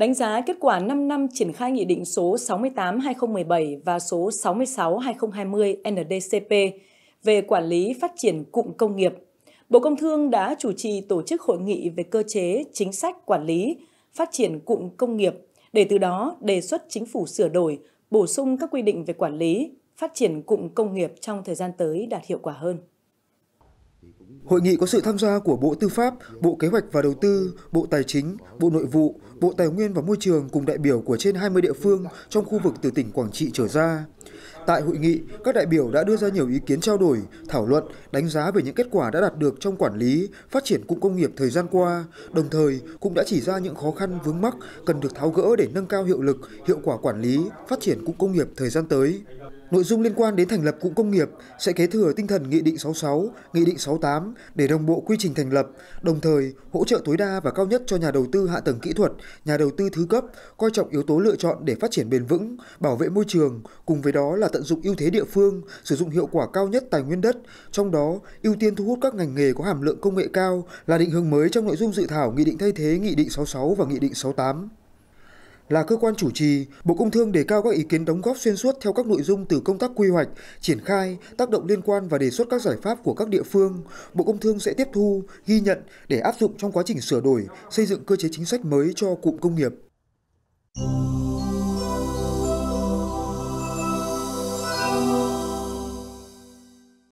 đánh giá kết quả 5 năm triển khai Nghị định số 68-2017 và số 66-2020 NDCP về quản lý phát triển cụm công nghiệp, Bộ Công Thương đã chủ trì tổ chức hội nghị về cơ chế, chính sách quản lý, phát triển cụm công nghiệp để từ đó đề xuất chính phủ sửa đổi, bổ sung các quy định về quản lý, phát triển cụm công nghiệp trong thời gian tới đạt hiệu quả hơn. Hội nghị có sự tham gia của Bộ Tư pháp, Bộ Kế hoạch và Đầu tư, Bộ Tài chính, Bộ Nội vụ, Bộ Tài nguyên và Môi trường cùng đại biểu của trên 20 địa phương trong khu vực từ tỉnh Quảng Trị trở ra. Tại hội nghị, các đại biểu đã đưa ra nhiều ý kiến trao đổi, thảo luận, đánh giá về những kết quả đã đạt được trong quản lý, phát triển cụm công nghiệp thời gian qua, đồng thời cũng đã chỉ ra những khó khăn vướng mắc cần được tháo gỡ để nâng cao hiệu lực, hiệu quả quản lý, phát triển cụm công nghiệp thời gian tới. Nội dung liên quan đến thành lập cụm công nghiệp sẽ kế thừa tinh thần Nghị định 66, Nghị định 68 để đồng bộ quy trình thành lập, đồng thời hỗ trợ tối đa và cao nhất cho nhà đầu tư hạ tầng kỹ thuật, nhà đầu tư thứ cấp, coi trọng yếu tố lựa chọn để phát triển bền vững, bảo vệ môi trường, cùng với đó là tận dụng ưu thế địa phương, sử dụng hiệu quả cao nhất tài nguyên đất, trong đó ưu tiên thu hút các ngành nghề có hàm lượng công nghệ cao là định hướng mới trong nội dung dự thảo Nghị định thay thế Nghị định 66 và Nghị định 68. Là cơ quan chủ trì, Bộ Công Thương đề cao các ý kiến đóng góp xuyên suốt theo các nội dung từ công tác quy hoạch, triển khai, tác động liên quan và đề xuất các giải pháp của các địa phương. Bộ Công Thương sẽ tiếp thu, ghi nhận để áp dụng trong quá trình sửa đổi, xây dựng cơ chế chính sách mới cho cụm công nghiệp.